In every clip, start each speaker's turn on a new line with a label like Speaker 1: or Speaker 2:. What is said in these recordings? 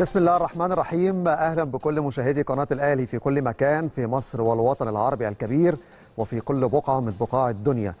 Speaker 1: بسم الله الرحمن الرحيم اهلا بكل مشاهدي قناه الاهلي في كل مكان في مصر والوطن العربي الكبير وفي كل بقعه من بقاع الدنيا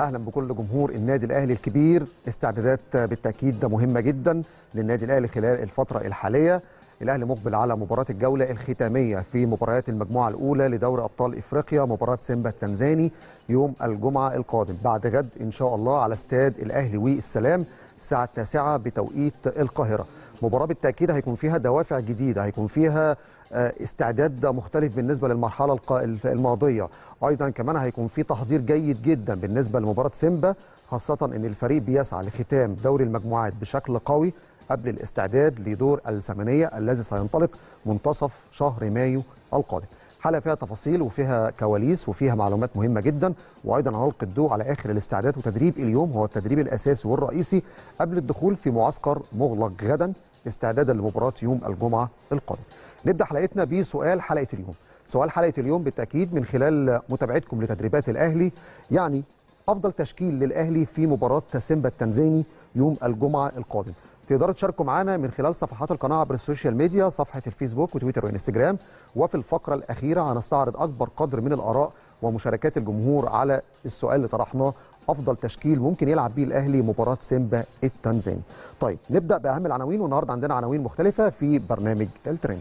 Speaker 1: اهلا بكل جمهور النادي الاهلي الكبير استعدادات بالتاكيد مهمه جدا للنادي الاهلي خلال الفتره الحاليه الاهلي مقبل على مباراه الجوله الختاميه في مباريات المجموعه الاولى لدوري ابطال افريقيا مباراه سيمبا التنزاني يوم الجمعه القادم بعد غد ان شاء الله على استاد الاهلي والسلام الساعه 9 بتوقيت القاهره مباراه بالتاكيد هيكون فيها دوافع جديده هيكون فيها آه، استعداد مختلف بالنسبه للمرحله الماضيه ايضا كمان هيكون في تحضير جيد جدا بالنسبه لمباراه سيمبا خاصه ان الفريق بيسعى لختام دوري المجموعات بشكل قوي قبل الاستعداد لدور الثمانيه الذي سينطلق منتصف شهر مايو القادم حلقه فيها تفاصيل وفيها كواليس وفيها معلومات مهمه جدا وايضا هنلقي الضوء على اخر الاستعداد وتدريب اليوم هو التدريب الاساسي والرئيسي قبل الدخول في معسكر مغلق غدا استعدادا لمباراه يوم الجمعه القادم. نبدا حلقتنا بسؤال حلقه اليوم. سؤال حلقه اليوم بالتاكيد من خلال متابعتكم لتدريبات الاهلي يعني افضل تشكيل للاهلي في مباراه سيمبا التنزاني يوم الجمعه القادم. تقدروا تشاركوا معانا من خلال صفحات القناه عبر السوشيال ميديا صفحه الفيسبوك وتويتر وانستجرام وفي الفقره الاخيره هنستعرض اكبر قدر من الاراء ومشاركات الجمهور على السؤال اللي طرحناه افضل تشكيل ممكن يلعب بيه الاهلي مباراه سيمبا التنزاني طيب نبدا باهم العناوين والنهارده عندنا عناوين مختلفه في برنامج الترند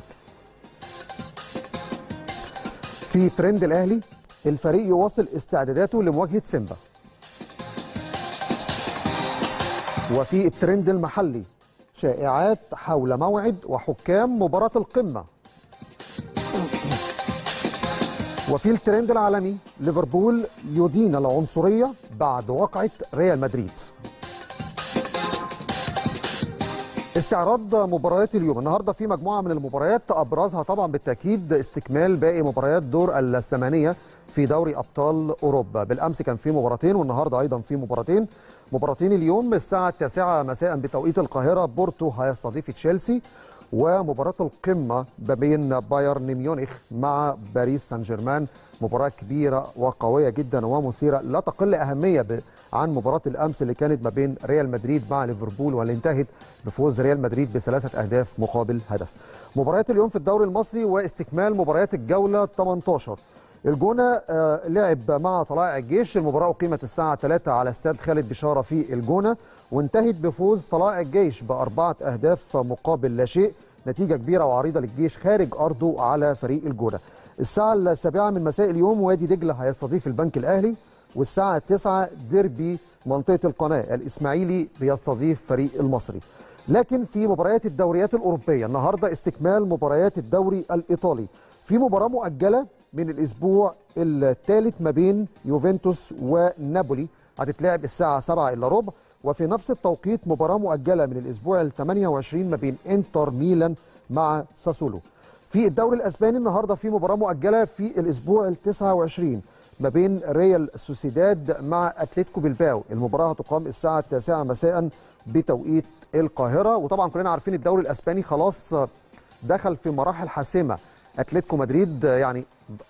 Speaker 1: في ترند الاهلي الفريق يواصل استعداداته لمواجهه سيمبا وفي الترند المحلي شائعات حول موعد وحكام مباراة القمة وفي الترند العالمي ليفربول يدين العنصرية بعد وقعة ريال مدريد استعراض مباريات اليوم النهارده في مجموعه من المباريات ابرزها طبعا بالتاكيد استكمال باقي مباريات دور الثمانيه في دوري ابطال اوروبا بالامس كان في مباراتين والنهارده ايضا في مباراتين مباراتين اليوم الساعه 9 مساء بتوقيت القاهره بورتو هيستضيف تشيلسي ومباراة القمة ما بين بايرن ميونخ مع باريس سان جيرمان مباراة كبيرة وقوية جدا ومثيرة لا تقل أهمية عن مباراة الأمس اللي كانت ما بين ريال مدريد مع ليفربول واللي انتهت بفوز ريال مدريد بثلاثة أهداف مقابل هدف مباريات اليوم في الدوري المصري واستكمال مباريات الجولة 18 الجونه آه، لعب مع طلائع الجيش المباراه اقيمت الساعه 3 على استاد خالد بشاره في الجونه وانتهت بفوز طلائع الجيش بأربعة أهداف مقابل لا شيء نتيجة كبيرة وعريضة للجيش خارج أرضه على فريق الجونة الساعة السابعة من مساء اليوم وادي دجلة هيستضيف البنك الأهلي والساعة التسعة ديربي منطقة القناة الإسماعيلي بيستضيف فريق المصري لكن في مباريات الدوريات الأوروبية النهاردة استكمال مباريات الدوري الإيطالي في مباراة مؤجلة من الأسبوع الثالث ما بين يوفنتوس ونابولي هتتلعب الساعة 7 إلا ربع وفي نفس التوقيت مباراة مؤجلة من الأسبوع ال 28 ما بين إنتر ميلان مع ساسولو في الدوري الأسباني النهاردة في مباراة مؤجلة في الأسبوع ال 29 ما بين ريال سوسيداد مع أتلتيكو بلباو المباراة هتقام الساعة 9 مساء بتوقيت القاهرة وطبعا كلنا عارفين الدوري الأسباني خلاص دخل في مراحل حاسمة اتلتيكو مدريد يعني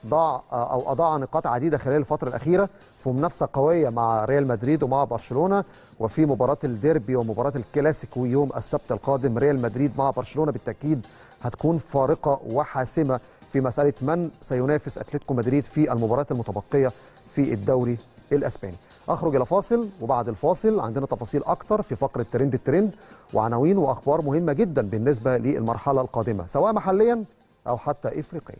Speaker 1: ضاع او اضاع نقاط عديده خلال الفتره الاخيره في منافسه قويه مع ريال مدريد ومع برشلونه وفي مباراه الديربي ومباراه الكلاسيكو يوم السبت القادم ريال مدريد مع برشلونه بالتاكيد هتكون فارقه وحاسمه في مساله من سينافس اتلتيكو مدريد في المباراه المتبقيه في الدوري الاسباني اخرج الى فاصل وبعد الفاصل عندنا تفاصيل اكتر في فقره ترند الترند وعناوين واخبار مهمه جدا بالنسبه للمرحله القادمه سواء محليا أو حتى إفريقيا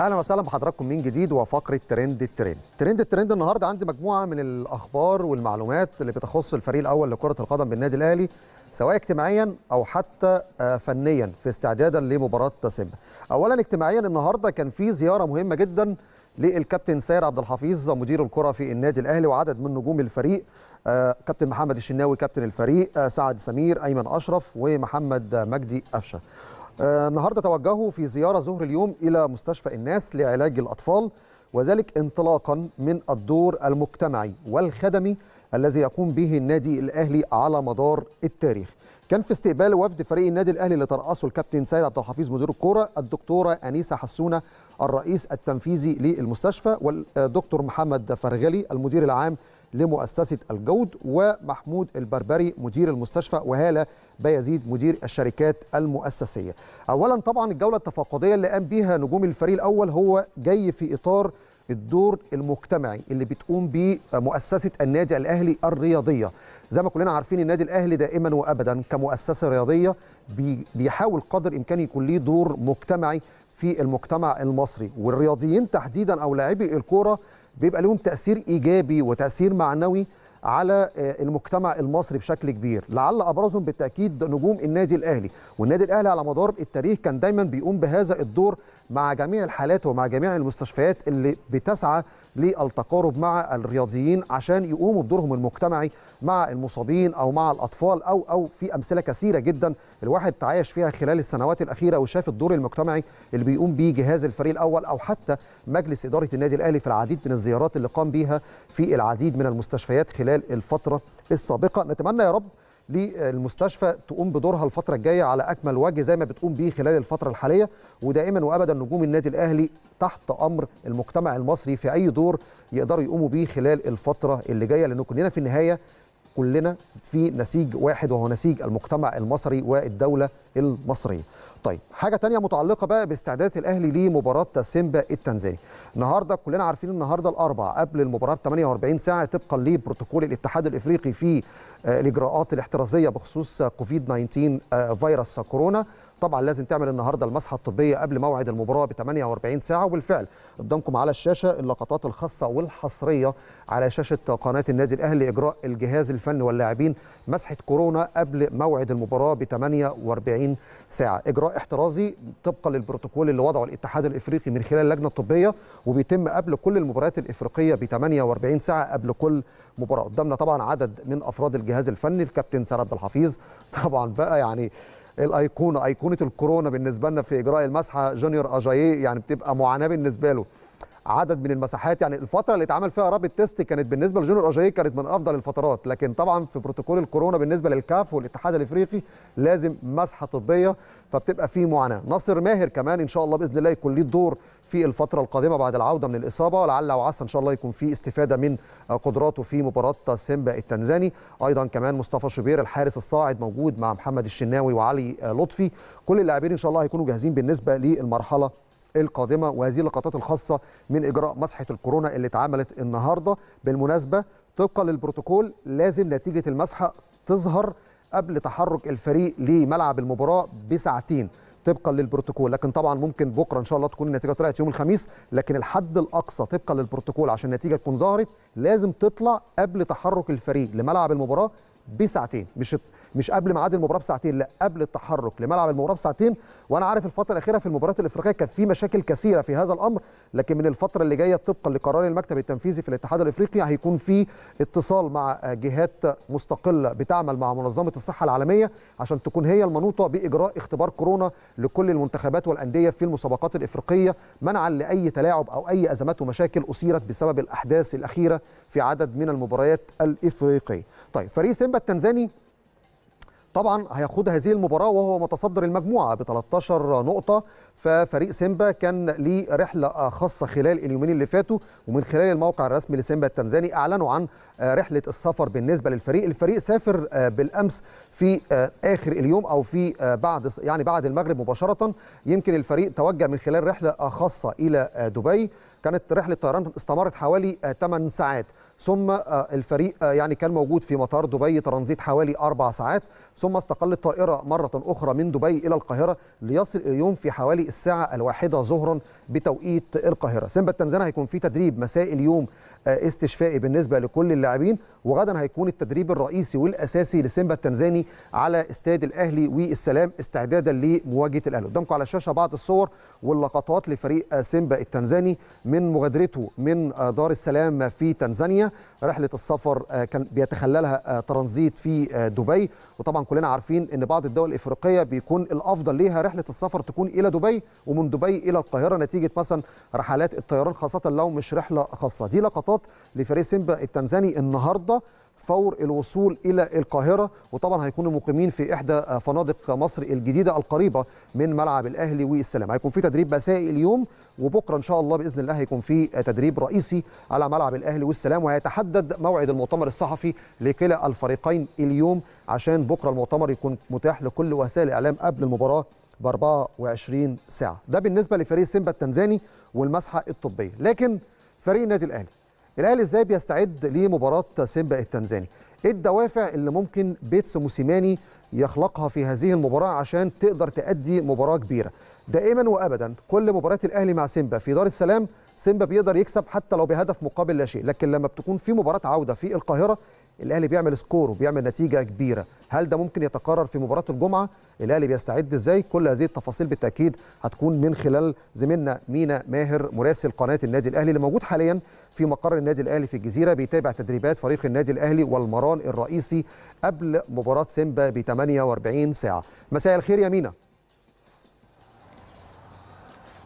Speaker 1: اهلا وسهلا بحضراتكم من جديد وفقره ترند الترند ترند الترند النهارده عندي مجموعه من الاخبار والمعلومات اللي بتخص الفريق الاول لكره القدم بالنادي الاهلي سواء اجتماعيا او حتى آه، فنيا في استعدادا لمباراه سيمبا اولا اجتماعيا النهارده كان في زياره مهمه جدا للكابتن سير عبد الحفيظ مدير الكره في النادي الاهلي وعدد من نجوم الفريق آه، كابتن محمد الشناوي كابتن الفريق آه، سعد سمير ايمن اشرف ومحمد مجدي قفشه آه، النهارده توجهوا في زياره ظهر اليوم الى مستشفى الناس لعلاج الاطفال وذلك انطلاقا من الدور المجتمعي والخدمي الذي يقوم به النادي الاهلي على مدار التاريخ. كان في استقبال وفد فريق النادي الاهلي اللي ترأسه الكابتن سيد عبد الحفيظ مدير الكوره الدكتوره انيسه حسونه الرئيس التنفيذي للمستشفى والدكتور محمد فرغلي المدير العام لمؤسسه الجود ومحمود البربري مدير المستشفى وهاله بيزيد مدير الشركات المؤسسيه. اولا طبعا الجوله التفاقديه اللي قام بيها نجوم الفريق الاول هو جاي في اطار الدور المجتمعي اللي بتقوم به مؤسسه النادي الاهلي الرياضيه. زي ما كلنا عارفين النادي الاهلي دائما وابدا كمؤسسه رياضيه بيحاول قدر الامكان يكون ليه دور مجتمعي في المجتمع المصري والرياضيين تحديدا او لاعبي الكوره بيبقى لهم تاثير ايجابي وتاثير معنوي على آه، المجتمع المصري بشكل كبير لعل ابرزهم بالتاكيد نجوم النادي الاهلي والنادي الاهلي على مدار التاريخ كان دايما بيقوم بهذا الدور مع جميع الحالات ومع جميع المستشفيات اللي بتسعى للتقارب مع الرياضيين عشان يقوموا بدورهم المجتمعي مع المصابين او مع الاطفال او او في امثله كثيره جدا الواحد تعايش فيها خلال السنوات الاخيره وشاف الدور المجتمعي اللي بيقوم بيه جهاز الفريق الاول او حتى مجلس اداره النادي الاهلي في العديد من الزيارات اللي قام بيها في العديد من المستشفيات خلال الفتره السابقه نتمنى يا رب للمستشفى تقوم بدورها الفتره الجايه على اكمل وجه زي ما بتقوم به خلال الفتره الحاليه ودائما وابدا نجوم النادي الاهلي تحت امر المجتمع المصري في اي دور يقدروا يقوموا به خلال الفتره اللي جايه لان كلنا في النهايه كلنا في نسيج واحد وهو نسيج المجتمع المصري والدوله المصريه طيب حاجه تانية متعلقه بقى باستعدادات الاهلي لمباراه سيمبا التنزاني النهارده كلنا عارفين النهارده الاربع قبل المباراه ب 48 ساعه طبقا لبروتوكول الاتحاد الافريقي في آه، الاجراءات الاحترازيه بخصوص آه، كوفيد 19 آه، فيروس كورونا طبعا لازم تعمل النهارده المسحه الطبيه قبل موعد المباراه ب 48 ساعه وبالفعل قدامكم على الشاشه اللقطات الخاصه والحصريه على شاشه قناه النادي الاهلي اجراء الجهاز الفني واللاعبين مسحه كورونا قبل موعد المباراه ب 48 ساعه اجراء احترازي طبقا للبروتوكول اللي وضعه الاتحاد الافريقي من خلال اللجنه الطبيه وبيتم قبل كل المباريات الافريقيه ب 48 ساعه قبل كل مباراه قدامنا طبعا عدد من افراد الجهاز الفني الكابتن سند الحفيظ طبعا بقى يعني الايقونه ايقونه الكورونا بالنسبه لنا في اجراء المسحه جونيور اجاييه يعني بتبقى معاناه بالنسبه له عدد من المساحات يعني الفتره اللي اتعمل فيها رابط تيست كانت بالنسبه لجونيور اجاييه كانت من افضل الفترات لكن طبعا في بروتوكول الكورونا بالنسبه للكاف والاتحاد الافريقي لازم مسحه طبيه فبتبقى في معاناه ناصر ماهر كمان ان شاء الله باذن الله يكون ليه دور في الفتره القادمه بعد العوده من الاصابه ولعل وعسى ان شاء الله يكون في استفاده من قدراته في مباراه سيمبا التنزاني ايضا كمان مصطفى شوبير الحارس الصاعد موجود مع محمد الشناوي وعلي لطفي كل اللاعبين ان شاء الله هيكونوا جاهزين بالنسبه للمرحله القادمه وهذه اللقطات الخاصه من اجراء مسحه الكورونا اللي اتعملت النهارده بالمناسبه طبقا للبروتوكول لازم نتيجه المسحه تظهر قبل تحرك الفريق لملعب المباراه بساعتين طبقا للبروتوكول لكن طبعا ممكن بكره ان شاء الله تكون النتيجه طلعت يوم الخميس لكن الحد الاقصى طبقا للبروتوكول عشان النتيجه تكون ظهرت لازم تطلع قبل تحرك الفريق لملعب المباراه بساعتين مش مش قبل ميعاد المباراه بساعتين لا قبل التحرك لملعب المباراه بساعتين وانا عارف الفتره الاخيره في المباريات الافريقيه كان في مشاكل كثيره في هذا الامر لكن من الفتره اللي جايه طبقا لقرار المكتب التنفيذي في الاتحاد الافريقي هيكون في اتصال مع جهات مستقله بتعمل مع منظمه الصحه العالميه عشان تكون هي المنوطه باجراء اختبار كورونا لكل المنتخبات والانديه في المسابقات الافريقيه منعا لاي تلاعب او اي ازمات ومشاكل اثيرت بسبب الاحداث الاخيره في عدد من المباريات الافريقيه. طيب فريق سيمبا التنزاني طبعا هيخوض هذه المباراة وهو متصدر المجموعة ب 13 نقطة ففريق سيمبا كان ليه رحلة خاصة خلال اليومين اللي فاتوا ومن خلال الموقع الرسمي لسيمبا التنزاني أعلنوا عن رحلة السفر بالنسبة للفريق الفريق سافر آه، بالأمس في آه، آخر اليوم أو في آه، بعد يعني بعد المغرب مباشرة يمكن الفريق توجه من خلال رحلة خاصة إلى دبي كانت رحله طيران استمرت حوالي 8 آه، ساعات ثم آه، الفريق آه، يعني كان موجود في مطار دبي ترانزيت حوالي أربع ساعات ثم استقلت الطائرة مرة أخرى من دبي إلى القاهرة ليصل اليوم في حوالي الساعة الواحدة ظهرا بتوقيت القاهرة سيمبا التنزانة هيكون في تدريب مساء اليوم آه، استشفائي بالنسبه لكل اللاعبين وغدا هيكون التدريب الرئيسي والاساسي لسيمبا التنزاني على استاد الاهلي والسلام استعدادا لمواجهه الاهلي قدامكم على الشاشه بعض الصور واللقطات لفريق آه، سيمبا التنزاني من مغادرته من آه، دار السلام في تنزانيا رحله السفر كان بيتخللها ترانزيت في دبي وطبعا كلنا عارفين ان بعض الدول الافريقيه بيكون الافضل ليها رحله السفر تكون الى دبي ومن دبي الى القاهره نتيجه مثلا رحلات الطيران خاصه لو مش رحله خاصه دي لقطات الخطاط لفريق سيمبا التنزاني النهارده فور الوصول الى القاهره وطبعا هيكونوا مقيمين في احدى فنادق مصر الجديده القريبه من ملعب الاهلي والسلام هيكون في تدريب مسائي اليوم وبكره ان شاء الله باذن الله هيكون في تدريب رئيسي على ملعب الاهلي والسلام وهيتحدد موعد المؤتمر الصحفي لكلا الفريقين اليوم عشان بكره المؤتمر يكون متاح لكل وسائل الاعلام قبل المباراه ب 24 ساعه ده بالنسبه لفريق سيمبا التنزاني والمسحه الطبيه لكن فريق النادي الاهلي الاهلي ازاي بيستعد لمباراه سيمبا التنزاني ايه الدوافع اللي ممكن بيتس موسيماني يخلقها في هذه المباراه عشان تقدر تأدي مباراه كبيره دائما وابدا كل مباريات الاهلي مع سيمبا في دار السلام سيمبا بيقدر يكسب حتى لو بهدف مقابل لا شيء لكن لما بتكون في مباراه عوده في القاهره الاهلي بيعمل سكور وبيعمل نتيجه كبيره هل ده ممكن يتكرر في مباراه الجمعه الاهلي بيستعد ازاي كل هذه التفاصيل بالتاكيد هتكون من خلال زميلنا مينا ماهر مراسل قناه النادي الاهلي اللي موجود حاليا في مقر النادي الاهلي في الجزيره بيتابع تدريبات فريق النادي الاهلي والمران الرئيسي قبل مباراه سيمبا ب 48 ساعه مساء الخير يا مينا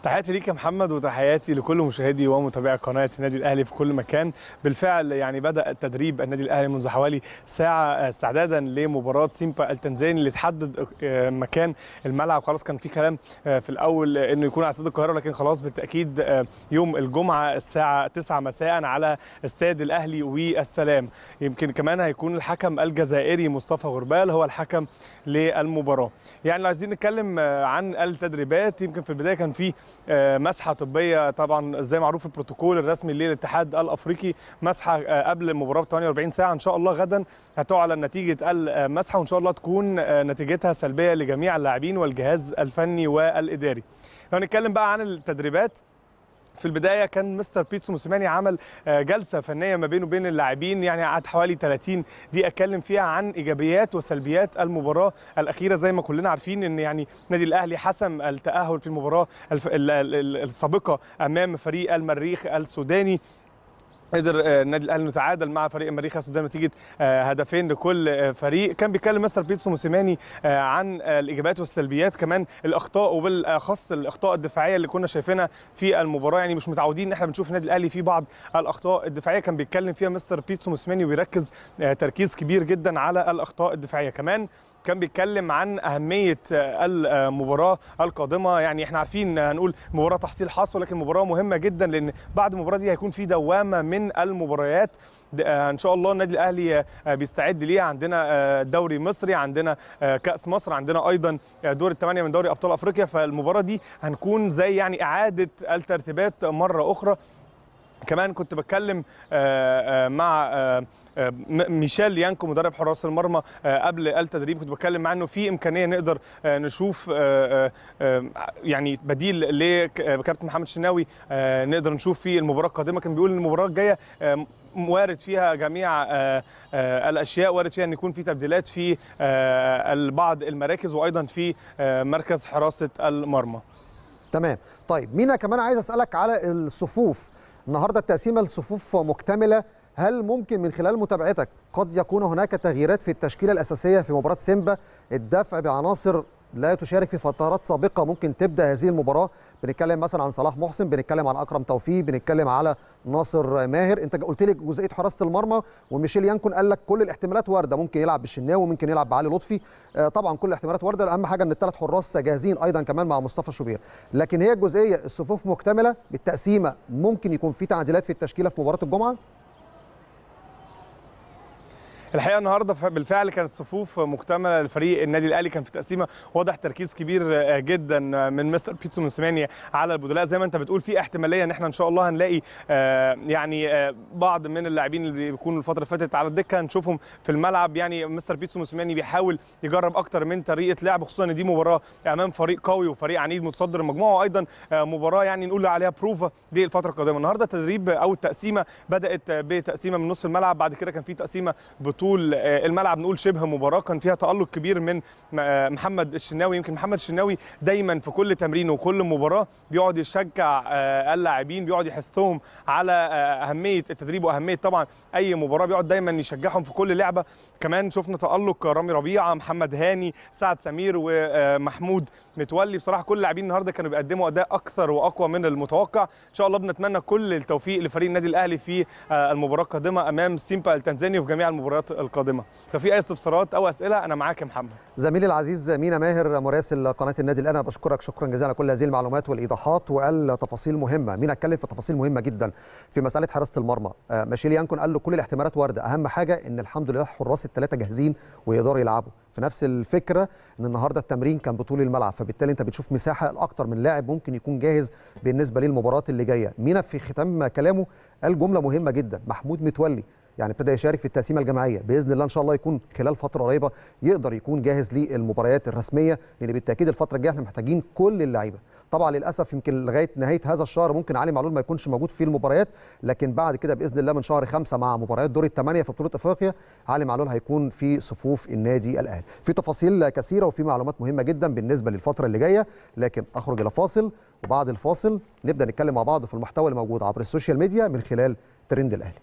Speaker 2: تحياتي ليك يا محمد وتحياتي لكل مشاهدي ومتابعي قناه النادي الاهلي في كل مكان بالفعل يعني بدا تدريب النادي الاهلي منذ حوالي ساعه استعدادا لمباراه سيمبا التنزاني اللي تحدد آه، مكان الملعب خلاص كان في كلام آه، في الاول انه يكون على استاد القاهره لكن خلاص بالتاكيد آه، يوم الجمعه الساعه 9 مساء على استاد الاهلي والسلام يمكن كمان هيكون الحكم الجزائري مصطفى غربال هو الحكم للمباراه يعني لو عايزين نتكلم عن التدريبات يمكن في البدايه كان في آه، مسحه طبيه طبعا زي معروف البروتوكول الرسمي للاتحاد الافريقي مسحه آه، قبل المباراه ب 48 ساعه ان شاء الله غدا هتعلن نتيجه المسحه وان شاء الله تكون آه، نتيجتها سلبيه لجميع اللاعبين والجهاز الفني والاداري لو هنتكلم بقى عن التدريبات في البدايه كان مستر بيتسو موسيماني عمل آه، جلسه فنيه ما بينه وبين اللاعبين يعني قعد حوالي 30 دقيقه اتكلم فيها عن ايجابيات وسلبيات المباراه الاخيره زي ما كلنا عارفين ان يعني النادي الاهلي حسم التاهل في المباراه السابقه امام فريق المريخ السوداني قدر آه، النادي الاهلي انه يتعادل مع فريق المريخ قدام نتيجه آه، هدفين لكل آه، فريق كان بيتكلم مستر بيتسو موسيماني عن الايجابيات والسلبيات كمان الاخطاء وبالاخص الاخطاء الدفاعيه اللي كنا شايفينها في المباراه يعني مش متعودين ان احنا بنشوف النادي الاهلي في بعض الاخطاء الدفاعيه كان بيتكلم فيها مستر بيتسو موسيماني وبيركز تركيز كبير جدا على الاخطاء الدفاعيه كمان كان بيتكلم عن اهميه آه، المباراه القادمه يعني احنا عارفين آه، هنقول مباراه تحصيل حاصل ولكن مباراه مهمه جدا لان بعد المباراه دي هيكون في دوامه من المباريات آه، ان شاء الله النادي الاهلي بيستعد ليها عندنا دوري مصري عندنا كاس مصر عندنا ايضا دور الثمانيه من دوري ابطال افريقيا فالمباراه دي هنكون زي يعني اعاده الترتيبات مره اخرى كمان كنت بتكلم آه، آه، مع آه، ميشيل يانكو مدرب حراس المرمى قبل التدريب كنت بتكلم معاه انه في امكانيه نقدر نشوف يعني بديل لكابتن محمد شناوي نقدر نشوف في المباراه القادمه كان بيقول المباراه الجايه وارد فيها جميع الاشياء وارد فيها ان يكون في تبديلات في بعض المراكز وايضا في مركز حراسه المرمى تمام طيب مينا كمان عايز اسالك على
Speaker 1: الصفوف النهارده التقسيمه الصفوف مكتمله هل ممكن من خلال متابعتك قد يكون هناك تغييرات في التشكيله الاساسيه في مباراه سيمبا الدفع بعناصر لا تشارك في فترات سابقه ممكن تبدا هذه المباراه بنتكلم مثلا عن صلاح محسن بنتكلم عن اكرم توفيق بنتكلم على ناصر ماهر انت قلت لي جزئيه حراسه المرمى وميشيل يانكون قال لك كل الاحتمالات وارده ممكن يلعب بالشناوي ممكن يلعب بعلي لطفي آه، طبعا كل الاحتمالات وارده اهم حاجه ان الثلاث حراس جاهزين ايضا كمان مع مصطفى شوبير لكن هي الجزئيه الصفوف مكتمله بالتقسيمه ممكن يكون في تعديلات في التشكيله في مباراه الجمعه
Speaker 2: الحقيقه النهارده بالفعل كانت صفوف مكتمله لفريق النادي الاهلي كان في تقسيمه واضح تركيز كبير آه، جدا آه، من مستر بيتسو موسيماني على البدلاء زي ما انت بتقول في احتماليه ان احنا ان شاء الله هنلاقي آه، يعني بعض من اللاعبين اللي بيكونوا الفتره اللي فاتت على الدكه هنشوفهم في الملعب يعني مستر بيتسو موسيماني بيحاول يجرب اكتر من طريقه لعب خصوصا ان دي مباراه امام فريق قوي وفريق عنيد متصدر المجموعه وايضا مباراه يعني نقول عليها بروفا دي الفتره القادمه النهارده التدريب او التقسيمه بدات بتقسيمه من نص الملعب بعد كده كان في تقسيمه بطول طول آه، الملعب نقول شبه مباراه كان فيها تالق كبير من آه، محمد الشناوي يمكن محمد الشناوي دايما في كل تمرين وكل مباراه بيقعد يشجع آه، اللاعبين بيقعد يحثهم على اهميه التدريب واهميه طبعا اي مباراه بيقعد دايما يشجعهم في كل لعبه كمان شفنا تالق رامي ربيعه محمد هاني سعد سمير ومحمود متولي بصراحه كل اللاعبين النهارده كانوا بيقدموا اداء اكثر واقوى من المتوقع ان شاء الله بنتمنى كل التوفيق لفريق النادي الاهلي في المباراه القادمه امام سيمبا التنزاني وفي جميع المباريات القادمه ففي اي استفسارات او اسئله انا معاك يا محمد
Speaker 1: زميلي العزيز مينا ماهر مراسل قناه النادي الاهلي انا بشكرك شكرا جزيلا على كل هذه المعلومات والايضاحات والتفاصيل مهمه مينا اتكلم في تفاصيل مهمه جدا في مساله حراسه المرمى آه، ماشيل يانكون قال له كل الاحتمالات وارده اهم حاجه ان الحمد لله الحراس الثلاثه جاهزين ويقدروا يلعبوا في نفس الفكره ان النهارده التمرين كان بطول الملعب فبالتالي انت بتشوف مساحه لاكثر من لاعب ممكن يكون جاهز بالنسبه للمباراه اللي جايه مينا في ختام كلامه قال جمله مهمه جدا محمود متولي يعني ابتدى يشارك في التقسيمه الجماعيه باذن الله ان شاء الله يكون خلال فتره قريبه يقدر يكون جاهز للمباريات الرسميه لان بالتاكيد الفتره الجايه احنا محتاجين كل اللعيبه طبعا للاسف يمكن لغايه نهايه هذا الشهر ممكن علي معلول ما يكونش موجود في المباريات لكن بعد كده باذن الله من شهر خمسة مع مباريات دور الثمانيه في بطوله افريقيا علي معلول هيكون في صفوف النادي الاهلي في تفاصيل كثيره وفي معلومات مهمه جدا بالنسبه للفتره اللي جايه لكن اخرج الى فاصل وبعد الفاصل نبدا نتكلم مع بعض في المحتوى اللي موجود عبر السوشيال ميديا من خلال ترند الاهلي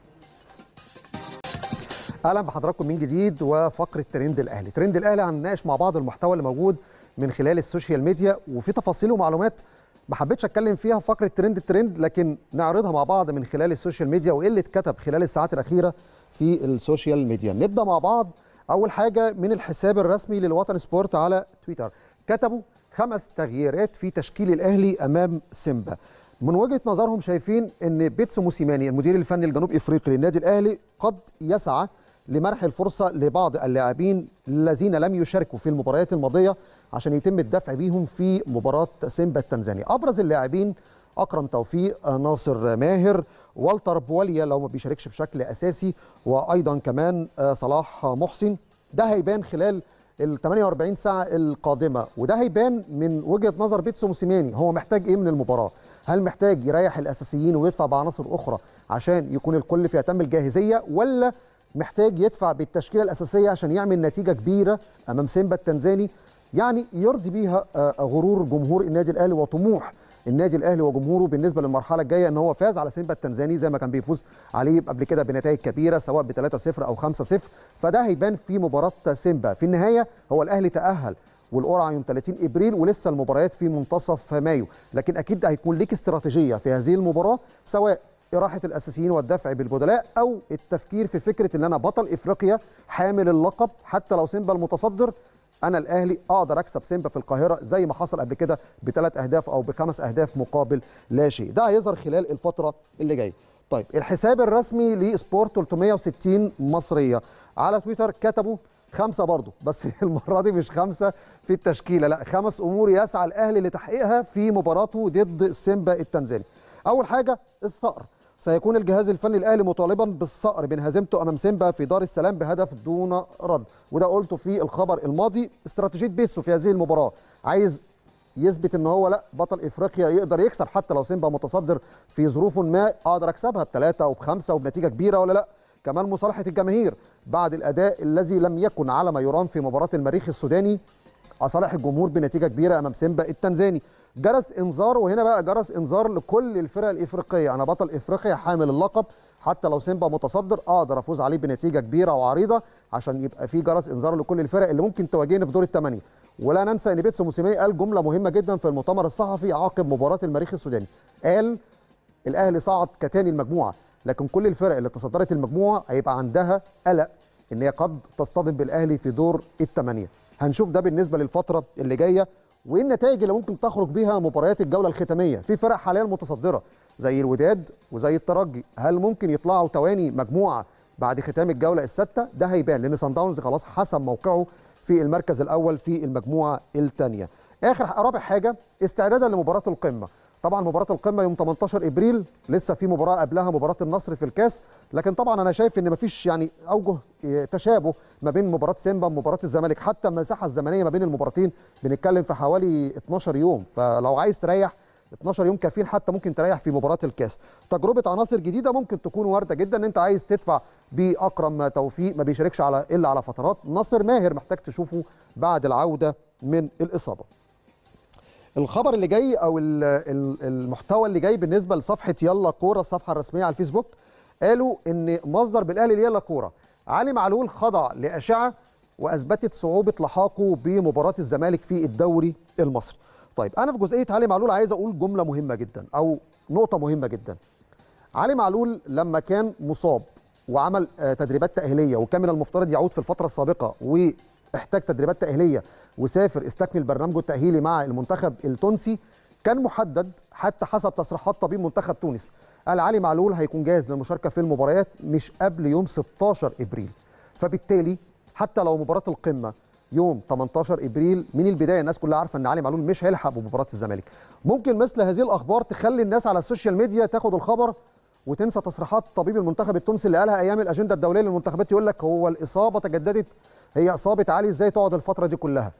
Speaker 1: اهلا بحضراتكم من جديد وفقره ترند الاهلي ترند الاهلي هنناقش مع بعض المحتوى اللي موجود من خلال السوشيال ميديا وفي تفاصيل ومعلومات ما حبيتش اتكلم فيها في فقره ترند الترند لكن نعرضها مع بعض من خلال السوشيال ميديا وايه اللي اتكتب خلال الساعات الاخيره في السوشيال ميديا نبدا مع بعض اول حاجه من الحساب الرسمي للوطن سبورت على تويتر كتبوا خمس تغييرات في تشكيل الاهلي امام سيمبا من وجهه نظرهم شايفين ان بيتسو موسيماني المدير الفني الجنوب افريقي للنادي الاهلي قد يسعى لمنح الفرصة لبعض اللاعبين الذين لم يشاركوا في المباريات الماضية عشان يتم الدفع بيهم في مباراة سيمبا التنزاني أبرز اللاعبين أكرم توفيق ناصر ماهر والتر بواليا لو ما بيشاركش بشكل أساسي وأيضا كمان آه، صلاح محسن ده هيبان خلال ال 48 ساعة القادمة وده هيبان من وجهة نظر بيتسو موسيماني هو محتاج إيه من المباراة؟ هل محتاج يريح الأساسيين ويدفع بعناصر أخرى عشان يكون الكل في أتم الجاهزية ولا محتاج يدفع بالتشكيله الاساسيه عشان يعمل نتيجه كبيره امام سيمبا التنزاني يعني يرضي بيها آه، آه، غرور جمهور النادي الاهلي وطموح النادي الاهلي وجمهوره بالنسبه للمرحله الجايه ان هو فاز على سيمبا التنزاني زي ما كان بيفوز عليه قبل كده بنتائج كبيره سواء ب 3-0 او 5-0 فده هيبان في مباراه سيمبا في النهايه هو الاهلي تاهل والقرعه يوم 30 ابريل ولسه المباريات في منتصف مايو لكن اكيد هيكون ليك استراتيجيه في هذه المباراه سواء إراحة الأساسيين والدفع بالبدلاء أو التفكير في فكرة إن أنا بطل إفريقيا حامل اللقب حتى لو سيمبا المتصدر أنا الأهلي أقدر أكسب سيمبا في القاهرة زي ما حصل قبل كده بثلاث أهداف أو بخمس أهداف مقابل لا شيء ده هيظهر خلال الفترة اللي جاية طيب الحساب الرسمي لسبورت 360 مصرية على تويتر كتبوا خمسة برضه بس المرة دي مش خمسة في التشكيلة لا خمس أمور يسعى الأهلي لتحقيقها في مباراته ضد سيمبا التنزاني أول حاجة الثأر سيكون الجهاز الفني الاهلي مطالبا بالصقر بين هزيمته امام سيمبا في دار السلام بهدف دون رد وده قلته في الخبر الماضي استراتيجيه بيتسو في هذه المباراه عايز يثبت ان هو لا بطل افريقيا يقدر يكسب حتى لو سيمبا متصدر في ظروف ما اقدر اكسبها بثلاثه وبخمسه وبنتيجه كبيره ولا لا كمان مصالحه الجماهير بعد الاداء الذي لم يكن على ما يرام في مباراه المريخ السوداني اصالح الجمهور بنتيجه كبيره امام سيمبا التنزاني جرس انذار وهنا بقى جرس انذار لكل الفرق الافريقيه انا بطل افريقيا حامل اللقب حتى لو سيمبا متصدر اقدر افوز عليه بنتيجه كبيره وعريضه عشان يبقى في جرس انذار لكل الفرق اللي ممكن تواجهني في دور الثمانيه ولا ننسى ان بيتسو موسيماني قال جمله مهمه جدا في المؤتمر الصحفي عقب مباراه المريخ السوداني قال الاهلي صعد كتاني المجموعه لكن كل الفرق اللي تصدرت المجموعه هيبقى عندها قلق ان هي قد تصطدم بالاهلي في دور الثمانيه هنشوف ده بالنسبه للفتره اللي جايه وايه النتائج اللي ممكن تخرج بيها مباريات الجوله الختاميه في فرق حاليا متصدره زي الوداد وزي الترجي هل ممكن يطلعوا تواني مجموعه بعد ختام الجوله السادسه ده هيبان لان سان داونز خلاص حسم موقعه في المركز الاول في المجموعه الثانيه اخر رابع حاجه استعدادا لمباراه القمه طبعا مباراه القمه يوم 18 ابريل لسه في مباراه قبلها مباراه النصر في الكاس لكن طبعا انا شايف ان مفيش يعني اوجه آه، تشابه ما بين مباراه سيمبا ومباراه الزمالك حتى المساحه الزمنيه ما بين المباراتين بنتكلم في حوالي 12 يوم فلو عايز تريح 12 يوم كافيين حتى ممكن تريح في مباراه الكاس تجربه عناصر جديده ممكن تكون وارده جدا ان انت عايز تدفع باكرم توفيق ما بيشاركش على الا على فترات ناصر ماهر محتاج تشوفه بعد العوده من الاصابه الخبر اللي جاي او المحتوى اللي جاي بالنسبه لصفحه يلا كوره الصفحه الرسميه على الفيسبوك قالوا ان مصدر بالاهلي ليلا كوره علي معلول خضع لاشعه واثبتت صعوبه لحاقه بمباراه الزمالك في الدوري المصري طيب انا في جزئيه علي معلول عايز اقول جمله مهمه جدا او نقطه مهمه جدا علي معلول لما كان مصاب وعمل آه، تدريبات تاهيليه وكان من المفترض يعود في الفتره السابقه احتاج تدريبات تأهيلية وسافر استكمل برنامجه التأهيلي مع المنتخب التونسي كان محدد حتى حسب تصريحات طبيب منتخب تونس قال علي معلول هيكون جاهز للمشاركة في المباريات مش قبل يوم 16 إبريل فبالتالي حتى لو مباراة القمة يوم 18 ابريل من البدايه الناس كلها عارفه ان علي معلول مش هيلحق بمباراه الزمالك ممكن مثل هذه الاخبار تخلي الناس على السوشيال ميديا تاخد الخبر وتنسى تصريحات طبيب المنتخب التونسي اللي قالها ايام الاجنده الدوليه للمنتخبات يقول لك هو الاصابه تجددت هي اصابه علي ازاي تقعد الفتره دي كلها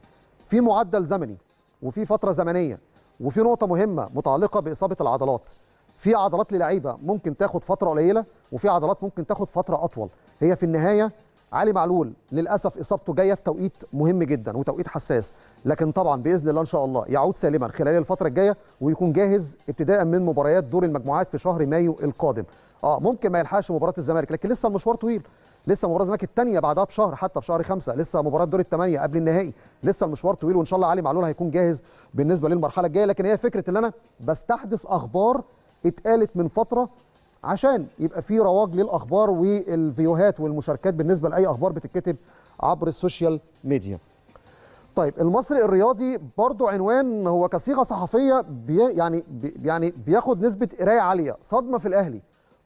Speaker 1: في معدل زمني وفي فتره زمنيه وفي نقطه مهمه متعلقه باصابه العضلات في عضلات للعيبه ممكن تاخد فتره قليله وفي عضلات ممكن تاخد فتره اطول هي في النهايه علي معلول للاسف اصابته جايه في توقيت مهم جدا وتوقيت حساس لكن طبعا باذن الله ان شاء الله يعود سالما خلال الفتره الجايه ويكون جاهز ابتداء من مباريات دور المجموعات في شهر مايو القادم اه ممكن ما يلحقش مباراه الزمالك لكن لسه المشوار طويل لسه مباراه الزمالك الثانيه بعدها بشهر حتى في شهر خمسة لسه مباراه دور الثمانيه قبل النهائي لسه المشوار طويل وان شاء الله علي معلول هيكون جاهز بالنسبه للمرحله الجايه لكن هي فكره ان انا بستحدث اخبار اتقالت من فتره عشان يبقى في رواج للاخبار والفيوهات والمشاركات بالنسبه لاي اخبار بتتكتب عبر السوشيال ميديا طيب المصري الرياضي برضه عنوان هو كصيغه صحفيه بي يعني بي يعني بياخد نسبه قرايه عاليه صدمه في الاهلي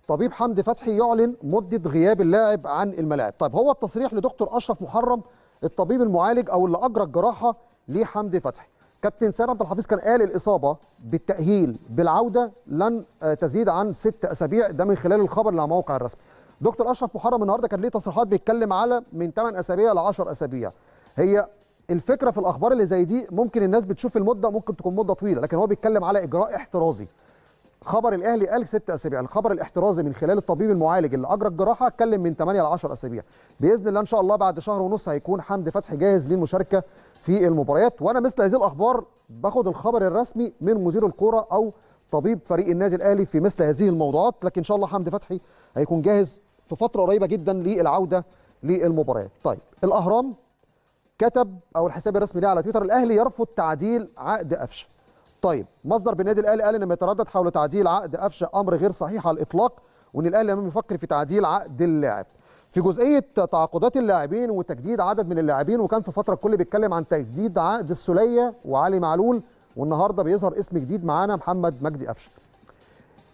Speaker 1: طبيب حمدي فتحي يعلن مده غياب اللاعب عن الملاعب طيب هو التصريح لدكتور اشرف محرم الطبيب المعالج او اللي اجرى الجراحه لحمدي فتحي كابتن سامي عبد الحفيظ كان قال الاصابه بالتاهيل بالعوده لن آه، تزيد عن ست اسابيع ده من خلال الخبر اللي على الموقع الرسمي دكتور اشرف محرم النهارده كان ليه تصريحات بيتكلم على من 8 اسابيع ل 10 اسابيع هي الفكره في الاخبار اللي زي دي ممكن الناس بتشوف المده ممكن تكون مده طويله لكن هو بيتكلم على اجراء احترازي خبر الاهلي قال ست اسابيع الخبر الاحترازي من خلال الطبيب المعالج اللي اجرى الجراحه اتكلم من 8 ل 10 اسابيع باذن الله ان شاء الله بعد شهر ونص هيكون حمدي فتحي جاهز للمشاركه في المباريات وانا مثل هذه الاخبار باخد الخبر الرسمي من مدير الكوره او طبيب فريق النادي الاهلي في مثل هذه الموضوعات لكن ان شاء الله حمدي فتحي هيكون جاهز في فتره قريبه جدا للعوده للمباريات طيب الاهرام كتب او الحساب الرسمي ليه على تويتر الاهلي يرفض تعديل عقد قفشه طيب مصدر بالنادي الاهلي قال ان ما يتردد حول تعديل عقد قفشه امر غير صحيح على الاطلاق وان الاهلي لم يفكر في تعديل عقد اللاعب في جزئيه تعاقدات اللاعبين وتجديد عدد من اللاعبين وكان في فتره الكل بيتكلم عن تجديد عقد السوليه وعلي معلول والنهارده بيظهر اسم جديد معانا محمد مجدي قفشه.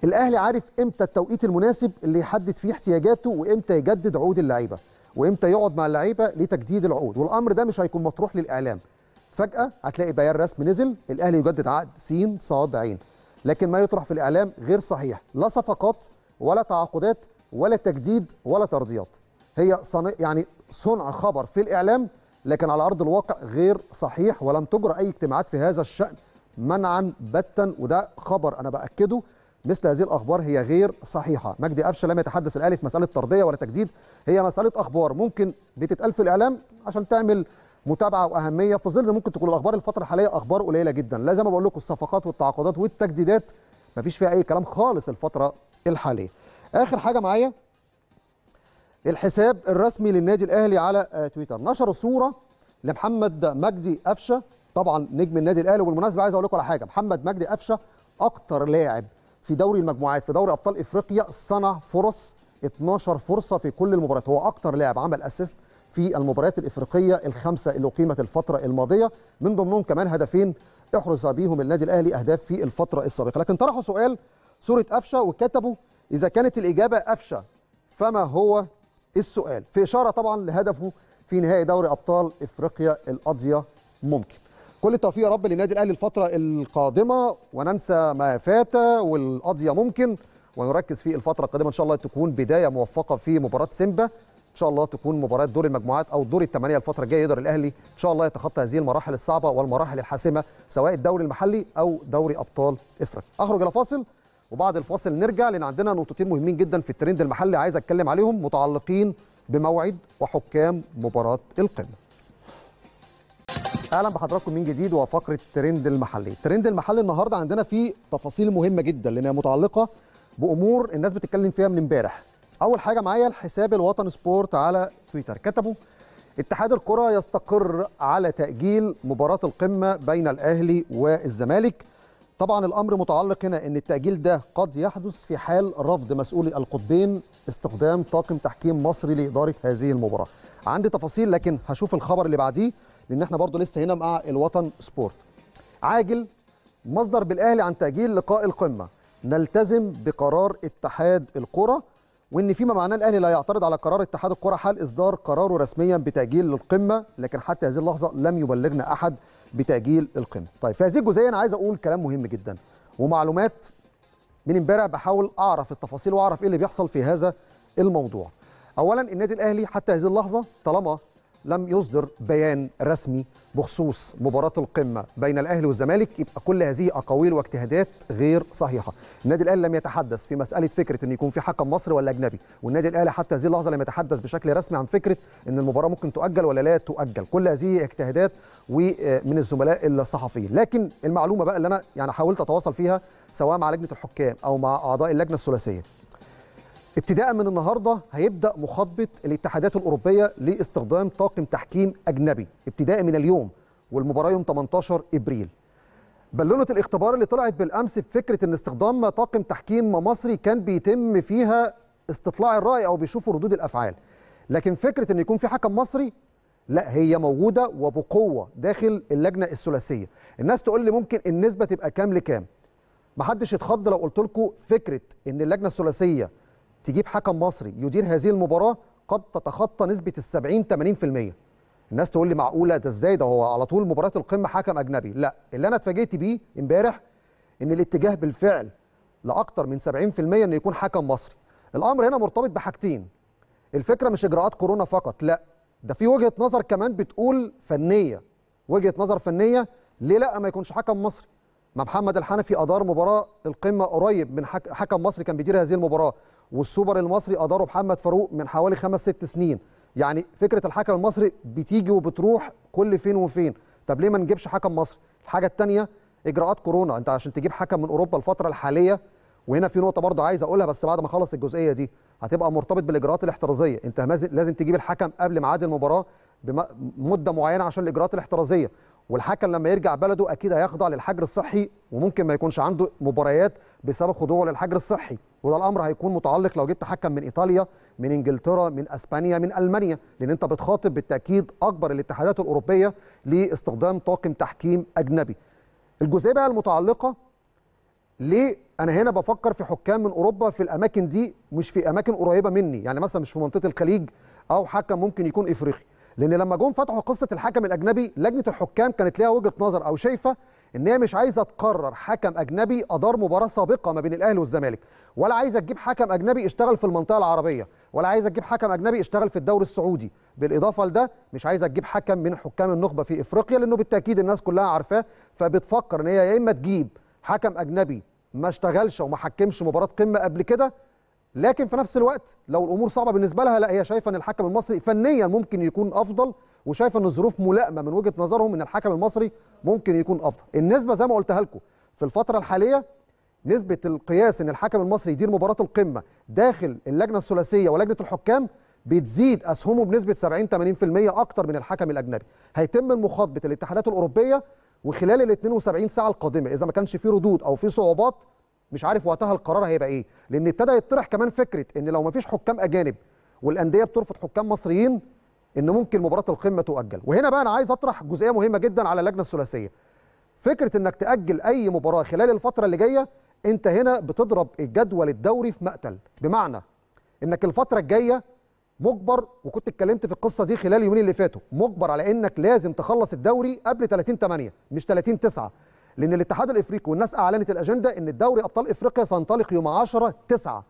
Speaker 1: الاهلي عارف امتى التوقيت المناسب اللي يحدد فيه احتياجاته وامتى يجدد عقود اللعيبه وامتى يقعد مع اللعيبه لتجديد العقود والامر ده مش هيكون مطروح للاعلام. فجاه هتلاقي بيان رسمي نزل الاهلي يجدد عقد س صاد عين لكن ما يطرح في الاعلام غير صحيح لا صفقات ولا تعاقدات ولا تجديد ولا ترضيات هي صن... يعني صنع خبر في الإعلام لكن على أرض الواقع غير صحيح ولم تجرى أي اجتماعات في هذا الشأن منعا بتا وده خبر أنا بأكده مثل هذه الأخبار هي غير صحيحة مجدي قفشة لم يتحدث الآلي في مسألة طردية ولا تجديد هي مسألة أخبار ممكن بتتقال في الإعلام عشان تعمل متابعه واهميه في ظل ممكن تكون الاخبار الفتره الحاليه اخبار قليله جدا لا زي ما بقول لكم الصفقات والتعاقدات والتجديدات ما فيش فيها اي كلام خالص الفتره الحاليه اخر حاجه معايا الحساب الرسمي للنادي الاهلي على آه، تويتر نشروا صوره لمحمد مجدي قفشه طبعا نجم النادي الاهلي وبالمناسبه عايز اقول لكم على حاجه محمد مجدي قفشه اكتر لاعب في دوري المجموعات في دوري ابطال افريقيا صنع فرص 12 فرصه في كل المباريات هو اكتر لاعب عمل اسيست في المباريات الافريقيه الخمسه اللي اقيمت الفتره الماضيه من ضمنهم كمان هدفين احرز بيهم النادي الاهلي اهداف في الفتره السابقه لكن طرحوا سؤال صوره قفشه وكتبوا اذا كانت الاجابه قفشه فما هو السؤال في إشارة طبعا لهدفه في نهائي دوري أبطال إفريقيا القاضية ممكن كل التوفيق يا رب للنادي الأهلي الفترة القادمة وننسى ما فات والقاضية ممكن ونركز في الفترة القادمة إن شاء الله تكون بداية موفقة في مباراة سيمبا ان شاء الله تكون مباراه دور المجموعات او دور الثمانيه الفتره الجايه يقدر الاهلي ان شاء الله يتخطى هذه المراحل الصعبه والمراحل الحاسمه سواء الدوري المحلي او دوري ابطال افريقيا اخرج الى فاصل وبعد الفاصل نرجع لان عندنا نقطتين مهمين جدا في الترند المحلي عايز اتكلم عليهم متعلقين بموعد وحكام مباراه القمه اهلا بحضراتكم من جديد وفقره الترند المحلي الترند المحلي النهارده عندنا فيه تفاصيل مهمه جدا لانها متعلقه بامور الناس بتتكلم فيها من امبارح اول حاجه معايا الحساب الوطن سبورت على تويتر كتبوا اتحاد الكره يستقر على تاجيل مباراه القمه بين الاهلي والزمالك طبعا الامر متعلق هنا ان التاجيل ده قد يحدث في حال رفض مسؤولي القطبين استخدام طاقم تحكيم مصري لاداره هذه المباراه عندي تفاصيل لكن هشوف الخبر اللي بعديه لان احنا برضو لسه هنا مع الوطن سبورت عاجل مصدر بالاهلي عن تاجيل لقاء القمه نلتزم بقرار اتحاد الكره وان فيما معناه الاهلي لا يعترض على قرار اتحاد الكره حال اصدار قراره رسميا بتاجيل القمه لكن حتى هذه اللحظه لم يبلغنا احد بتاجيل القمه. طيب في هذه الجزئيه انا عايز اقول كلام مهم جدا ومعلومات من امبارح بحاول اعرف التفاصيل واعرف ايه اللي بيحصل في هذا الموضوع اولا النادي الاهلي حتى هذه اللحظه طالما لم يصدر بيان رسمي بخصوص مباراة القمة بين الأهلي والزمالك يبقى كل هذه أقاويل واجتهادات غير صحيحة النادي الأهلي لم يتحدث في مسألة فكرة أن يكون في حكم مصري ولا أجنبي والنادي الأهلي حتى هذه اللحظة لم يتحدث بشكل رسمي عن فكرة أن المباراة ممكن تؤجل ولا لا تؤجل كل هذه اجتهادات ومن الزملاء الصحفيين لكن المعلومة بقى اللي أنا يعني حاولت أتواصل فيها سواء مع لجنة الحكام أو مع أعضاء اللجنة الثلاثية ابتداء من النهارده هيبدا مخاطبه الاتحادات الاوروبيه لاستخدام طاقم تحكيم اجنبي ابتداء من اليوم والمباراه يوم 18 ابريل بلونة الاختبار اللي طلعت بالامس بفكره ان استخدام طاقم تحكيم مصري كان بيتم فيها استطلاع الراي او بيشوفوا ردود الافعال لكن فكره ان يكون في حكم مصري لا هي موجوده وبقوه داخل اللجنه الثلاثيه الناس تقول لي ممكن النسبه تبقى كام لكام محدش يتخض لو قلت لكم فكره ان اللجنه الثلاثيه تجيب حكم مصري يدير هذه المباراه قد تتخطى نسبه ال 70 80% الناس تقول لي معقوله ده ازاي ده هو على طول مباراه القمه حكم اجنبي لا اللي انا اتفاجئت بيه امبارح ان الاتجاه بالفعل لاكثر من 70% انه يكون حكم مصري الامر هنا مرتبط بحاجتين الفكره مش اجراءات كورونا فقط لا ده في وجهه نظر كمان بتقول فنيه وجهه نظر فنيه ليه لا ما يكونش حكم مصري ما محمد الحنفي ادار مباراه القمه قريب من حكم مصري كان بيدير هذه المباراه والسوبر المصري اداره محمد فاروق من حوالي خمس ست سنين يعني فكره الحكم المصري بتيجي وبتروح كل فين وفين طب ليه ما نجيبش حكم مصري الحاجه الثانيه اجراءات كورونا انت عشان تجيب حكم من اوروبا الفتره الحاليه وهنا في نقطه برضه عايز اقولها بس بعد ما اخلص الجزئيه دي هتبقى مرتبط بالاجراءات الاحترازيه انت لازم تجيب الحكم قبل ميعاد المباراه بمده معينه عشان الاجراءات الاحترازيه والحكم لما يرجع بلده اكيد هيخضع للحجر الصحي وممكن ما يكونش عنده مباريات بسبب خضوعه للحجر الصحي وده الامر هيكون متعلق لو جبت حكم من ايطاليا من انجلترا من اسبانيا من المانيا لان انت بتخاطب بالتاكيد اكبر الاتحادات الاوروبيه لاستخدام طاقم تحكيم اجنبي الجزئيه بقى المتعلقه ليه انا هنا بفكر في حكام من اوروبا في الاماكن دي مش في اماكن قريبه مني يعني مثلا مش في منطقه الخليج او حكم ممكن يكون افريقي لان لما جم فتحوا قصه الحكم الاجنبي لجنه الحكام كانت ليها وجهه نظر او شايفه ان هي مش عايزه تقرر حكم اجنبي ادار مباراه سابقه ما بين الاهلي والزمالك ولا عايزه تجيب حكم اجنبي اشتغل في المنطقه العربيه ولا عايزه تجيب حكم اجنبي اشتغل في الدوري السعودي بالاضافه لده مش عايزه تجيب حكم من حكام النخبه في افريقيا لانه بالتاكيد الناس كلها عارفاه فبتفكر ان هي يا اما تجيب حكم اجنبي ما اشتغلش وما حكمش مباراه قمه قبل كده لكن في نفس الوقت لو الامور صعبه بالنسبه لها لا هي شايفه ان الحكم المصري فنيا ممكن يكون افضل وشايف ان الظروف ملائمه من وجهه نظرهم ان الحكم المصري ممكن يكون افضل النسبه زي ما قلتها لكم في الفتره الحاليه نسبه القياس ان الحكم المصري يدير مباراه القمه داخل اللجنه الثلاثيه ولجنه الحكام بتزيد اسهمه بنسبه 70 80% اكتر من الحكم الاجنبي هيتم المخاطبه الاتحادات الاوروبيه وخلال ال 72 ساعه القادمه اذا ما كانش في ردود او في صعوبات مش عارف وقتها القرار هيبقى ايه لان ابتدى يطرح كمان فكره ان لو ما فيش حكام اجانب والانديه بترفض حكام مصريين ان ممكن مباراه القمه تؤجل وهنا بقى انا عايز اطرح جزئيه مهمه جدا على اللجنه الثلاثيه فكره انك تاجل اي مباراه خلال الفتره اللي جايه انت هنا بتضرب الجدول الدوري في مقتل بمعنى انك الفتره الجايه مجبر وكنت اتكلمت في القصه دي خلال اليومين اللي فاتوا مجبر على انك لازم تخلص الدوري قبل 30 8 مش 30 9 لان الاتحاد الافريقي والناس اعلنت الاجنده ان الدوري ابطال افريقيا سينطلق يوم 10 9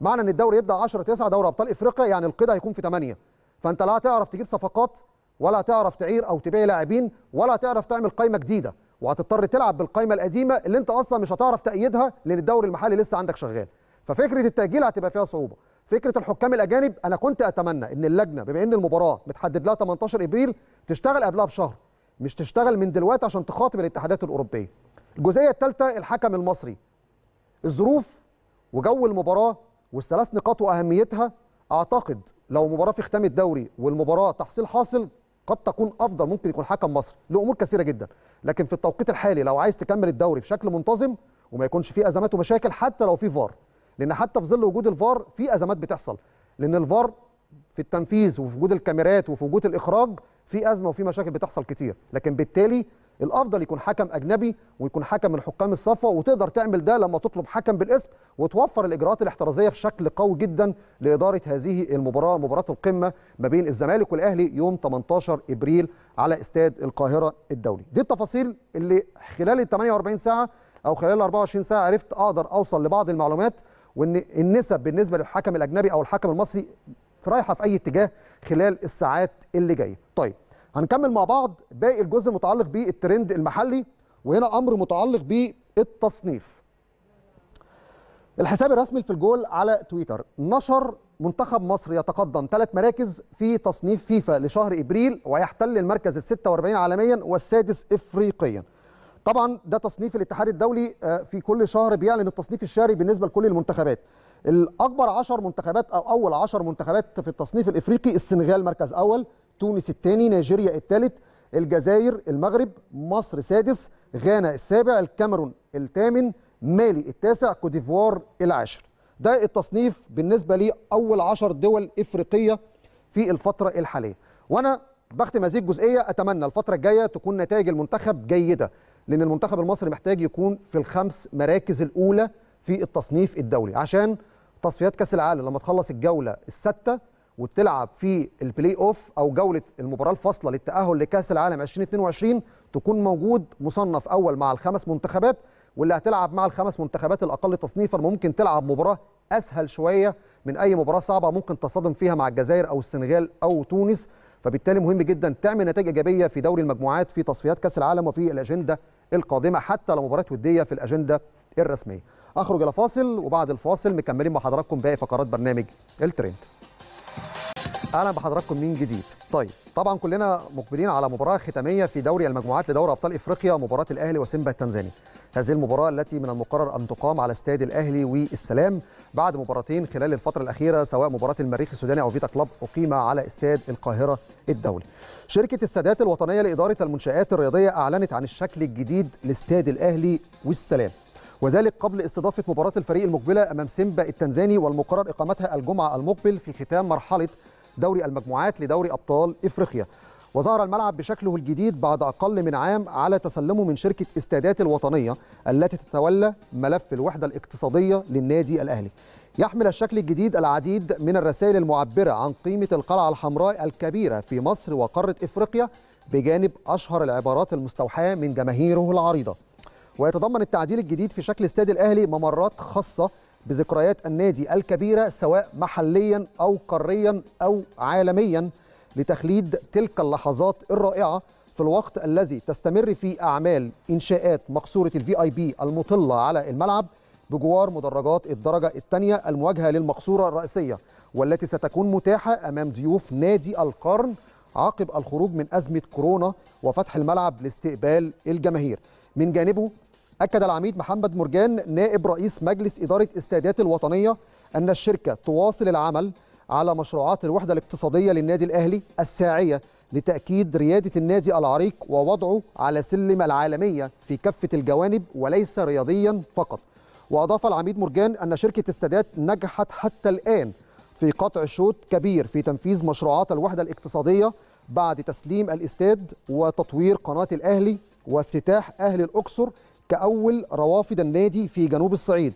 Speaker 1: معنى ان الدوري يبدا 10 9 دوري ابطال افريقيا يعني القيد هيكون في 8 فانت لا تعرف تجيب صفقات ولا تعرف تعير او تبيع لاعبين ولا تعرف تعمل قائمه جديده وهتضطر تلعب بالقائمه القديمه اللي انت اصلا مش هتعرف تايدها لان الدوري المحلي لسه عندك شغال ففكره التاجيل هتبقى فيها صعوبه فكره الحكام الاجانب انا كنت اتمنى ان اللجنه بما ان المباراه متحدد لها 18 ابريل تشتغل قبلها بشهر مش تشتغل من دلوقتي عشان تخاطب الاتحادات الاوروبيه الجزئيه الثالثه الحكم المصري الظروف وجو المباراه والثلاث نقاط واهميتها اعتقد لو مباراه في ختام الدوري والمباراه تحصيل حاصل قد تكون افضل ممكن يكون حكم مصر لامور كثيره جدا لكن في التوقيت الحالي لو عايز تكمل الدوري بشكل منتظم وما يكونش فيه ازمات ومشاكل حتى لو في فار لان حتى في ظل وجود الفار في ازمات بتحصل لان الفار في التنفيذ وفي وجود الكاميرات وفي وجود الاخراج في ازمه وفي مشاكل بتحصل كتير لكن بالتالي الافضل يكون حكم اجنبي ويكون حكم من حكام الصفوه وتقدر تعمل ده لما تطلب حكم بالاسم وتوفر الاجراءات الاحترازيه بشكل قوي جدا لاداره هذه المباراه مباراه القمه ما بين الزمالك والاهلي يوم 18 ابريل على استاد القاهره الدولي دي التفاصيل اللي خلال ال 48 ساعه او خلال ال 24 ساعه عرفت اقدر اوصل لبعض المعلومات وان النسب بالنسبه للحكم الاجنبي او الحكم المصري رايحه في اي اتجاه خلال الساعات اللي جايه طيب هنكمل مع بعض باقي الجزء متعلق بالترند المحلي وهنا امر متعلق بالتصنيف الحساب الرسمي في الجول على تويتر نشر منتخب مصر يتقدم ثلاث مراكز في تصنيف فيفا لشهر ابريل ويحتل المركز ال 46 عالميا والسادس افريقيا. طبعا ده تصنيف الاتحاد الدولي آه، في كل شهر بيعلن التصنيف الشهري بالنسبه لكل المنتخبات. الاكبر 10 منتخبات او اول 10 منتخبات في التصنيف الافريقي السنغال مركز اول، تونس الثاني نيجيريا الثالث الجزائر المغرب مصر سادس غانا السابع الكاميرون الثامن مالي التاسع كوديفوار العاشر ده التصنيف بالنسبة لأول عشر دول إفريقية في الفترة الحالية وأنا بختم هذه الجزئية أتمنى الفترة الجاية تكون نتائج المنتخب جيدة لأن المنتخب المصري محتاج يكون في الخمس مراكز الأولى في التصنيف الدولي عشان تصفيات كأس العالم لما تخلص الجولة الستة وتلعب في البلاي اوف او جوله المباراه الفاصله للتاهل لكاس العالم 2022 تكون موجود مصنف اول مع الخمس منتخبات واللي هتلعب مع الخمس منتخبات الاقل تصنيفا ممكن تلعب مباراه اسهل شويه من اي مباراه صعبه ممكن تصطدم فيها مع الجزائر او السنغال او تونس فبالتالي مهم جدا تعمل نتائج ايجابيه في دوري المجموعات في تصفيات كاس العالم وفي الاجنده القادمه حتى لو مباراه وديه في الاجنده الرسميه اخرج الى فاصل وبعد الفاصل مكملين مع حضراتكم باقي فقرات برنامج الترند اهلا بحضراتكم من جديد طيب طبعا كلنا مقبلين على مباراه ختاميه في دوري المجموعات لدوري ابطال افريقيا مباراه الاهلي وسيمبا التنزاني هذه المباراه التي من المقرر ان تقام على استاد الاهلي والسلام بعد مباراتين خلال الفتره الاخيره سواء مباراه المريخ السوداني او فيتا كلاب اقيم على استاد القاهره الدولي شركه السادات الوطنيه لاداره المنشات الرياضيه اعلنت عن الشكل الجديد لاستاد الاهلي والسلام وذلك قبل استضافة مباراة الفريق المقبلة أمام سيمبا التنزاني والمقرر إقامتها الجمعة المقبل في ختام مرحلة دوري المجموعات لدوري أبطال إفريقيا وظهر الملعب بشكله الجديد بعد أقل من عام على تسلمه من شركة استادات الوطنية التي تتولى ملف الوحدة الاقتصادية للنادي الأهلي يحمل الشكل الجديد العديد من الرسائل المعبرة عن قيمة القلعة الحمراء الكبيرة في مصر وقارة إفريقيا بجانب أشهر العبارات المستوحاة من جماهيره العريضة ويتضمن التعديل الجديد في شكل استاد الأهلي ممرات خاصة بذكريات النادي الكبيرة سواء محليا أو قاريا أو عالميا لتخليد تلك اللحظات الرائعة في الوقت الذي تستمر في أعمال إنشاءات مقصورة الفي آي بي المطلة على الملعب بجوار مدرجات الدرجة الثانية المواجهة للمقصورة الرئيسية والتي ستكون متاحة أمام ضيوف نادي القرن عقب الخروج من أزمة كورونا وفتح الملعب لاستقبال الجماهير من جانبه أكد العميد محمد مرجان نائب رئيس مجلس إدارة استادات الوطنية أن الشركة تواصل العمل على مشروعات الوحدة الاقتصادية للنادي الأهلي الساعية لتأكيد ريادة النادي العريق ووضعه على سلم العالمية في كافة الجوانب وليس رياضيا فقط وأضاف العميد مرجان أن شركة استادات نجحت حتى الآن في قطع شوط كبير في تنفيذ مشروعات الوحدة الاقتصادية بعد تسليم الاستاد وتطوير قناة الأهلي وافتتاح أهل الأقصر كأول روافد النادي في جنوب الصعيد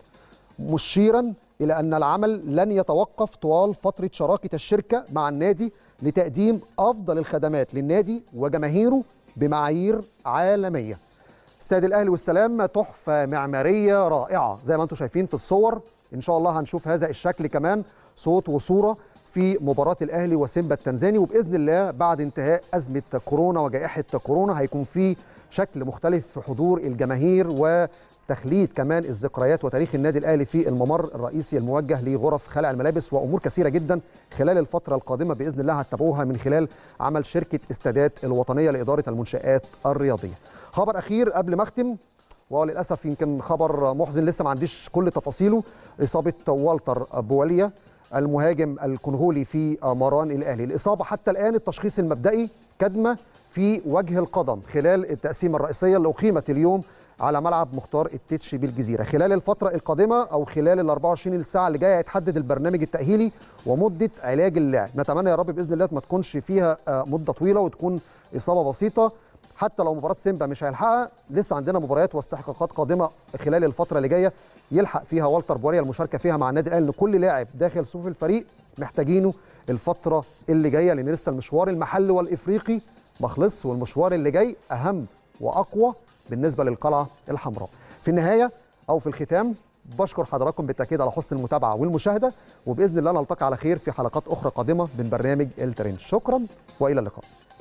Speaker 1: مشيرا إلى أن العمل لن يتوقف طوال فترة شراكة الشركة مع النادي لتقديم أفضل الخدمات للنادي وجماهيره بمعايير عالمية استاد الأهلي والسلام تحفة معمارية رائعة زي ما أنتم شايفين في الصور إن شاء الله هنشوف هذا الشكل كمان صوت وصورة في مباراة الأهلي وسيمبا التنزاني وبإذن الله بعد انتهاء أزمة كورونا وجائحة كورونا هيكون في شكل مختلف في حضور الجماهير و تخليد كمان الذكريات وتاريخ النادي الاهلي في الممر الرئيسي الموجه لغرف خلع الملابس وامور كثيره جدا خلال الفتره القادمه باذن الله هتتابعوها من خلال عمل شركه استادات الوطنيه لاداره المنشات الرياضيه. خبر اخير قبل ما اختم وللاسف يمكن خبر محزن لسه ما عنديش كل تفاصيله اصابه والتر بواليا المهاجم الكونغولي في مران الاهلي، الاصابه حتى الان التشخيص المبدئي كدمه في وجه القدم خلال التقسيمة الرئيسية اللي أقيمت اليوم على ملعب مختار التتش بالجزيرة خلال الفترة القادمة أو خلال ال 24 ساعة اللي جاية هيتحدد البرنامج التأهيلي ومدة علاج اللاعب نتمنى يا رب بإذن الله ما تكونش فيها آه، مدة طويلة وتكون إصابة بسيطة حتى لو مباراة سيمبا مش هيلحقها لسه عندنا مباريات واستحقاقات قادمة خلال الفترة اللي جاية يلحق فيها والتر بوريا المشاركة فيها مع النادي الأهلي كل لاعب داخل صفوف الفريق محتاجينه الفترة اللي جاية لأن لسه المشوار المحلي والإفريقي ما خلصش والمشوار اللي جاي اهم واقوى بالنسبه للقلعه الحمراء. في النهايه او في الختام بشكر حضراتكم بالتاكيد على حسن المتابعه والمشاهده وباذن الله نلتقي على خير في حلقات اخرى قادمه من برنامج الترند. شكرا والى اللقاء.